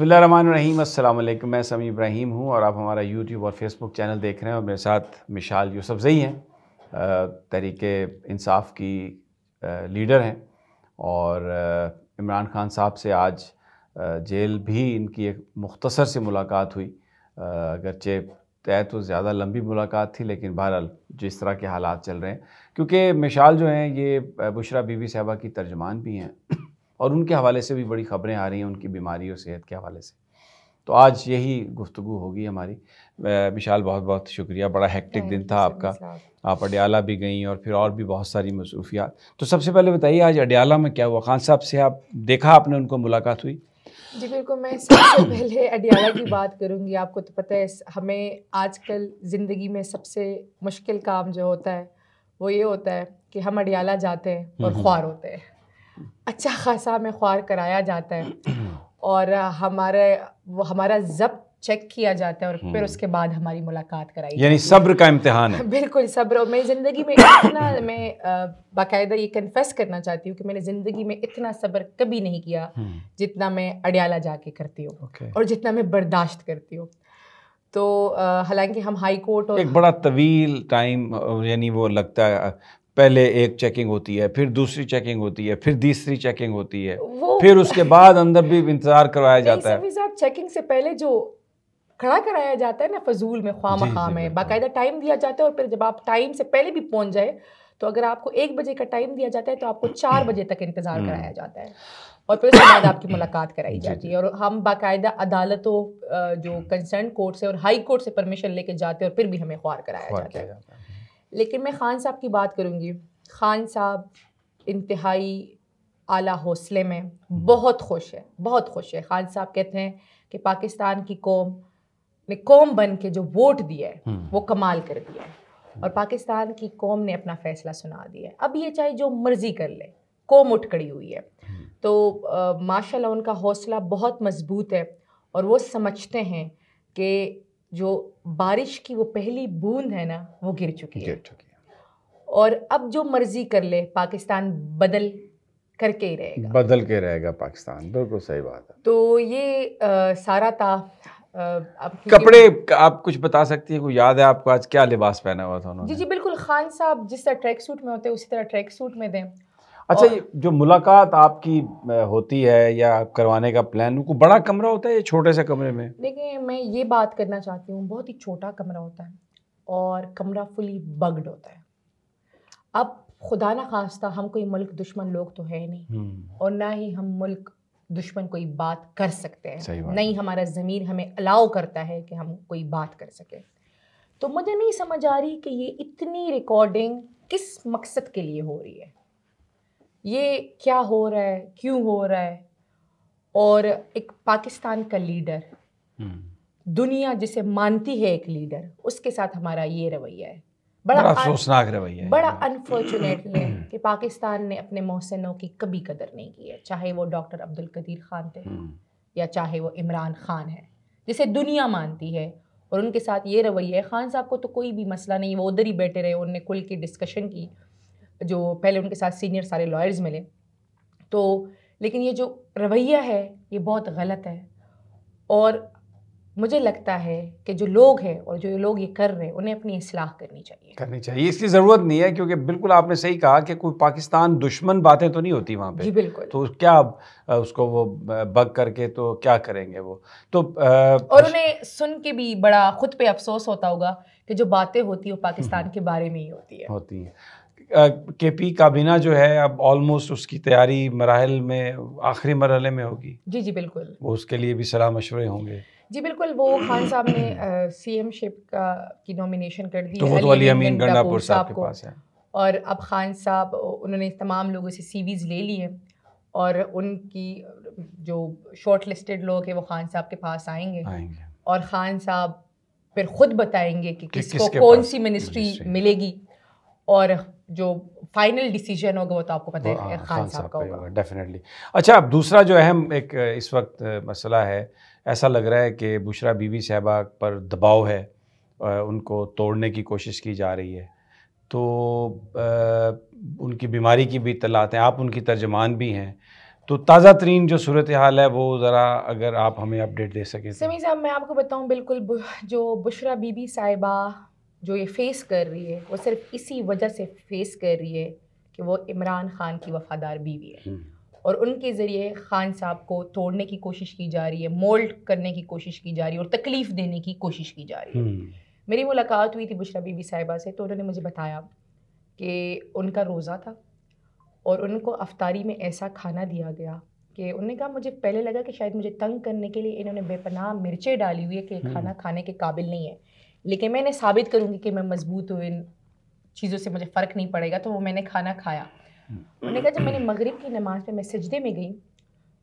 अस्सलाम अल्लाम मैं समी इब्राहिम हूँ और आप हमारा यूट्यूब और फेसबुक चैनल देख रहे हैं और मेरे साथ मिशाल यूसफजई हैं तहरीक इंसाफ की लीडर हैं और इमरान खान साहब से आज जेल भी इनकी एक मुख्तसर सी मुलाकात हुई अगरचे तय तो ज़्यादा लंबी मुलाकात थी लेकिन बहरहाल जिस तरह के हालात चल रहे हैं क्योंकि मिशाल जो हैं ये बुशरा बीबी साहबा की तर्जमान भी हैं और उनके हवाले से भी बड़ी खबरें आ रही हैं उनकी बीमारी और सेहत के हवाले से तो आज यही गुफ्तु होगी हमारी विशाल बहुत बहुत शुक्रिया बड़ा हेक्टिक दिन था आपका आप अडयाला भी गई और फिर और भी बहुत सारी मसरूफियात तो सबसे पहले बताइए आज अडयाला में क्या हुआ खान साहब से आप देखा आपने उनको मुलाकात हुई जी बिल्कुल मैं सबसे पहले अडियाला की बात करूंगी आपको तो पता है हमें आजकल ज़िंदगी में सबसे मुश्किल काम जो होता है वो ये होता है कि हम अडियाला जाते हैं और हम्म, हम्म। ख्वार होते हैं अच्छा खासा में ख्वार कराया जाता है और हमारे वो हमारा जब्त चेक किया जाता है और फिर हम्म। उसके बाद हमारी मुलाकात कराई यानी सब्र का इम्तिहान है बिल्कुल सब्र और मेरी ज़िंदगी में इतना मैं बाकायदा ये कन्फेस करना चाहती हूँ कि मैंने ज़िंदगी में इतना सब्र कभी नहीं किया हम्म। जितना मैं अडयाला जाके करती हूँ okay. और जितना मैं बर्दाश्त करती हूँ तो हालांकि हम हाई कोर्ट और एक बड़ा तवील टाइम यानी वो लगता है पहले एक चेकिंग होती है फिर दूसरी चेकिंग होती है फिर तीसरी चेकिंग होती है फिर उसके बाद अंदर भी इंतजार करवाया जाता है चेकिंग से पहले जो खड़ा कराया जाता है ना फजूल में ख्वा मखा में बाकायदा टाइम दिया जाता है और फिर जब आप टाइम से पहले भी पहुंच जाए तो अगर आपको एक बजे का टाइम दिया जाता है तो आपको चार बजे तक इंतज़ार हम्म। कराया जाता है और फिर उसके बाद आपकी मुलाकात कराई जाती है और हम बाकायदा अदालतों जो कंसर्न कोर्ट से और हाई कोर्ट से परमिशन लेके जाते हैं और फिर भी हमें ख्वार कराया जाता है लेकिन मैं ख़ान साहब की बात करूँगी ख़ान साहब इंतहाई आला हौसले में बहुत खुश है बहुत खुश है खान साहब कहते हैं कि पाकिस्तान की कौम ने कौम बन के जो वोट दिया है हम्म। वो कमाल कर दिया है और पाकिस्तान की कौम ने अपना फैसला सुना दिया है अब ये चाहे जो मर्जी कर ले कौम उठ खड़ी हुई है हम्म। तो माशाल्लाह उनका हौसला बहुत मजबूत है और वो समझते हैं कि जो बारिश की वो पहली बूंद है ना वो गिर चुकी है गिर चुकी है और अब जो मर्जी कर ले पाकिस्तान बदल करके ही रहेगा बदल के रहेगा पाकिस्तान बिल्कुल सही बात है तो ये आ, सारा था आ, कपड़े आप कुछ बता सकती हैं कोई याद है आपको आज क्या लिबास पहना हुआ था उन्होंने जी जी बिल्कुल खान साहब जिस तरह ट्रैक सूट में होते हैं उसी तरह ट्रैक सूट में दें अच्छा ये जो मुलाकात आपकी होती है या करवाने का प्लान उनको बड़ा कमरा होता है या छोटे से कमरे में देखिए मैं ये बात करना चाहती हूँ बहुत ही छोटा कमरा होता है और कमरा फुली बग्ड होता है अब खुदा ना खास्ता हम कोई मुल्क दुश्मन लोग तो है नहीं हम्म। और ना ही हम मुल्क दुश्मन कोई बात कर सकते हैं नहीं हमारा ज़मीर हमें अलाउ करता है कि हम कोई बात कर सकें तो मुझे नहीं समझ आ रही कि ये इतनी रिकॉर्डिंग किस मकसद के लिए हो रही है ये क्या हो रहा है क्यों हो रहा है और एक पाकिस्तान का लीडर हम्म। दुनिया जिसे मानती है एक लीडर उसके साथ हमारा ये रवैया है बड़ा अफसोसनाक रवैया बड़ा अनफॉर्चुनेट है कि पाकिस्तान ने अपने मोहसिनों की कभी कदर नहीं की है चाहे वो डॉक्टर अब्दुल कदीर खान थे हम्म। या चाहे वो इमरान खान है जिसे दुनिया मानती है और उनके साथ ये रवैया है खान साहब को तो कोई भी मसला नहीं वो उधर ही बैठे रहे उनने खुल की डिस्कशन की जो पहले उनके साथ सीनियर सारे लॉयर्स मिले तो लेकिन ये जो रवैया है ये बहुत गलत है और मुझे लगता है कि जो लोग हैं और जो लोग ये कर रहे हैं उन्हें अपनी असलाह करनी चाहिए करनी चाहिए इसकी ज़रूरत नहीं है क्योंकि बिल्कुल आपने सही कहा कि कोई पाकिस्तान दुश्मन बातें तो नहीं होती वहाँ पे जी बिल्कुल तो क्या उसको वो बग करके तो क्या करेंगे वो तो आ, और उन्हें सुन के भी बड़ा खुद पे अफसोस होता होगा कि जो बातें होती है वो पाकिस्तान हम्म। के बारे में ही होती है होती है के पी काबीना जो है अब ऑलमोस्ट उसकी तैयारी मराहल में आखिरी मरहले में होगी जी जी बिल्कुल वो उसके लिए भी सलाह मशवरे होंगे जी बिल्कुल वो खान साहब ने सीएम शिप का की नॉमिनेशन कर दी तो वो तो अली अमीन गंडापुर साहब के पास है और अब खान साहब उन्होंने तमाम लोगों से सीवीज ले लिए और उनकी जो शॉर्ट लिस्टेड लोग हैं वो खान साहब के पास आएंगे, आएंगे। और खान साहब फिर खुद बताएंगे कि, कि किसको किस कौन सी मिनिस्ट्री मिलेगी और जो फाइनल डिसीजन होगा वो तो आपको पता है हाँ, खान साहब का होगा डेफिनेटली अच्छा अब दूसरा जो अहम एक इस वक्त मसला है ऐसा लग रहा है कि बुशरा बीवी साहबा पर दबाव है उनको तोड़ने की कोशिश की जा रही है तो उनकी बीमारी की भी तलात हैं आप उनकी तर्जमान भी हैं तो ताज़ा तरीन जो सूरत हाल है वो ज़रा अगर आप हमें अपडेट दे सकें तो। समी साहब मैं आपको बताऊं बिल्कुल जो बुशरा बीबी साहिबा जो ये फेस कर रही है वो सिर्फ इसी वजह से फेस कर रही है कि वो इमरान खान की वफादार बीवी है हम्म। और उनके ज़रिए खान साहब को तोड़ने की कोशिश की जा रही है मोल्ड करने की कोशिश की जा रही है और तकलीफ़ देने की कोशिश की जा रही है हम्म। मेरी मुलाकात हुई थी बुशरा बीबी साहिबा से तो उन्होंने मुझे बताया कि उनका रोज़ा था और उनको अफ्तारी में ऐसा खाना दिया गया कि उन्होंने कहा मुझे पहले लगा कि शायद मुझे तंग करने के लिए इन्होंने बेपनाह मिर्चें डाली हुई है कि खाना हम्म। खाने के काबिल नहीं है लेकिन मैंने साबित करूँगी कि मैं मजबूत हूँ इन चीज़ों से मुझे फ़र्क नहीं पड़ेगा तो वो मैंने खाना खाया हम्म। उन्होंने कहा जब मैंने मगरिब की नमाज़ में मैं सजदे में गई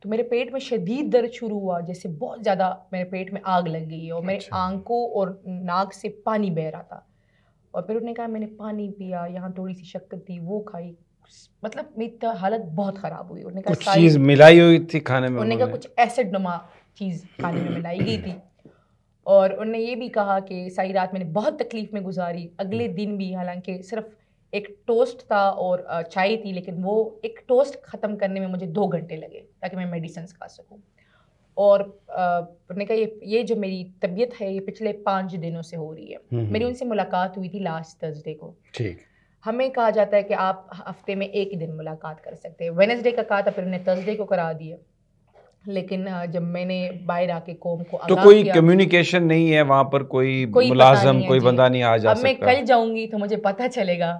तो मेरे पेट में शदीद दर्द शुरू हुआ जैसे बहुत ज़्यादा मेरे पेट में आग लग गई और मेरे अच्छा। आंखों और नाक से पानी बह रहा था और फिर उन्होंने कहा मैंने पानी पिया यहाँ थोड़ी सी शक्कर थी वो खाई मतलब मेरी हालत बहुत ख़राब हुई उन्होंने कहा चीज़ मिलाई हुई थी खाने में उन्होंने कहा कुछ एसिड नुमा चीज़ खाने में मिलाई गई थी और उन्होंने ये भी कहा कि सारी रात मैंने बहुत तकलीफ़ में गुजारी अगले हम्म। दिन भी हालांकि सिर्फ एक टोस्ट था और चाय थी लेकिन वो एक टोस्ट ख़त्म करने में मुझे दो घंटे लगे ताकि मैं मेडिसिन खा सकूँ और उन्होंने कहा ये ये जो मेरी तबीयत है ये पिछले पाँच दिनों से हो रही है हम्म, मेरी हम्म। उनसे मुलाकात हुई थी लास्ट थर्सडे को ठीक हमें कहा जाता है कि आप हफ्ते में एक ही दिन मुलाकात कर सकते हैं वेनसडे का कहा था फिर उन्हें थर्सडे को करा दिया लेकिन जब मैंने बाहर आके कौम को तो कोई कम्युनिकेशन नहीं है वहाँ पर कोई, कोई मुलाजम कोई बंदा नहीं आ जा अब मैं कल जाऊँगी तो मुझे पता चलेगा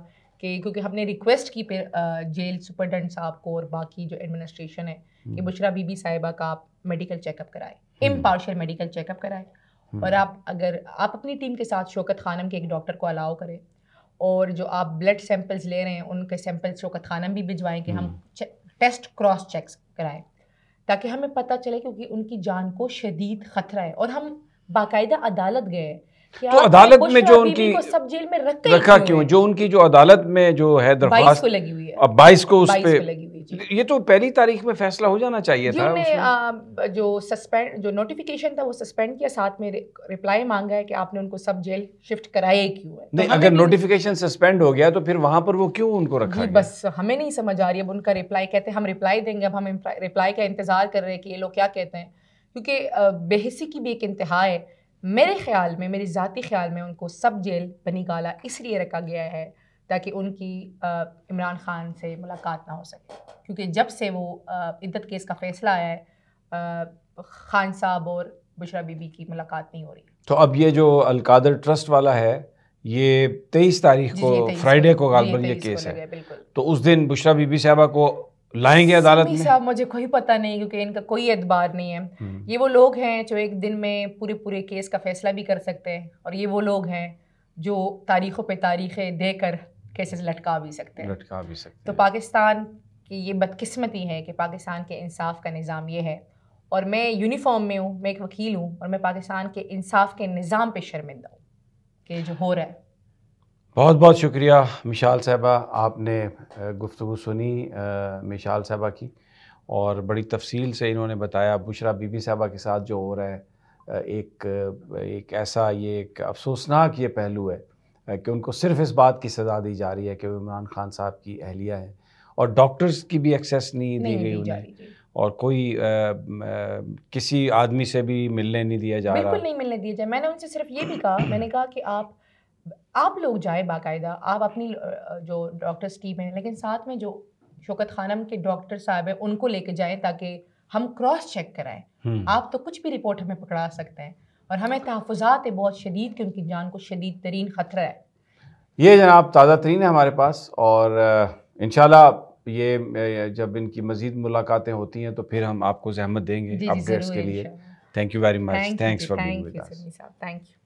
कि क्योंकि हमने रिक्वेस्ट की फिर जेल सुपरटेंडेंट साहब को और बाकी जो एडमिनिस्ट्रेशन है कि हम्म। बुशरा बीबी साहिबा का आप मेडिकल चेकअप कराएं इम्पार्शल मेडिकल चेकअप कराएं हम्म। और आप अगर आप अपनी टीम के साथ शौकत खानम के एक डॉक्टर को अलाउ करें और जो आप ब्लड सैंपल्स ले रहे हैं उनके सैंपल्स शौकत खानम भी भिजवाएं कि हम टेस्ट क्रॉस चेक कराएं ताकि हमें पता चले क्योंकि उनकी जान को शदीद खतरा है और हम बाकायदा अदालत गए तो अदालत में जो उनकी सब जेल में रखा, रखा क्यों जो उनकी जो अदालत में जो है दरख्वास्त लगी हुई है अब बाईस को उस पर लीजिए ये तो पहली तारीख में फैसला हो जाना चाहिए था उसमें आ, जो सस्पेंड जो नोटिफिकेशन था वो सस्पेंड किया साथ में रिप्लाई मांगा है कि आपने उनको सब जेल शिफ्ट कराया क्यों है तो नहीं तो अगर नोटिफिकेशन सस्पेंड हो गया तो फिर वहाँ पर वो क्यों उनको रखा गया? बस हमें नहीं समझ आ रही अब उनका रिप्लाई कहते हैं हम रिप्लाई देंगे अब हम रिप्लाई का इंतज़ार कर रहे हैं कि ये लोग क्या कहते हैं क्योंकि बेहसी की भी एक इंतहा है मेरे ख्याल में मेरे ज़ाती ख्याल में उनको सब जेल बनी गाला इसलिए रखा गया है ताकि उनकी इमरान ख़ान से मुलाकात ना हो सके क्योंकि जब से वो इद्दत केस का फैसला आया है खान साहब और बुशरा बीबी की मुलाकात नहीं हो रही तो अब ये जो अलकादर ट्रस्ट वाला है ये तेईस तारीख को फ्राइडे को गालबन ये केस है तो उस दिन बुशरा बीबी साहबा को लाएंगे अदालत में साहब मुझे कोई पता नहीं क्योंकि इनका कोई एतबार नहीं है हम्म। ये वो लोग हैं जो एक दिन में पूरे पूरे केस का फैसला भी कर सकते हैं और ये वो लोग हैं जो तारीखों पे तारीखें देकर केसेस लटका भी सकते हैं लटका भी सकते तो हैं तो पाकिस्तान की ये बदकिस्मती है कि पाकिस्तान के इंसाफ का निज़ाम ये है और मैं यूनिफॉर्म में हूँ मैं एक वकील हूँ और मैं पाकिस्तान के इंसाफ के निज़ाम पर शर्मिंदा हूँ कि जो हो रहा है बहुत बहुत शुक्रिया मिशाल साहबा आपने गुफ्तु सुनी मिशाल साहबा की और बड़ी तफसील से इन्होंने बताया बुशरा बीबी साहबा के साथ जो हो रहा है एक एक ऐसा ये एक अफसोसनाक ये पहलू है कि उनको सिर्फ इस बात की सज़ा दी जा रही है कि वो इमरान खान साहब की अहलिया है और डॉक्टर्स की भी एक्सेस नहीं दी गई उन्हें और कोई आ, आ, किसी आदमी से भी मिलने नहीं दिया जा रहा बिल्कुल नहीं मिलने दिया जाए मैंने उनसे सिर्फ ये भी कहा मैंने कहा कि आप आप लोग जाए बाकायदा आप अपनी जो डॉक्टर्स टीम है लेकिन साथ में जो शोकत खानम के डॉक्टर साहब हैं उनको लेके जाएं ताकि हम क्रॉस चेक कराएं हम्म। आप तो कुछ भी रिपोर्ट हमें पकड़ा सकते हैं और हमें तहफ़ात बहुत शदीद कि उनकी जान को शदीद तरीन ख़तरा है ये जनाब ताज़ा तरीन है हमारे पास और इन ये जब इनकी मज़ीद मुलाकातें होती हैं तो फिर हम आपको जहमत देंगे अपडेट्स के लिए thank you very much thanks for thank you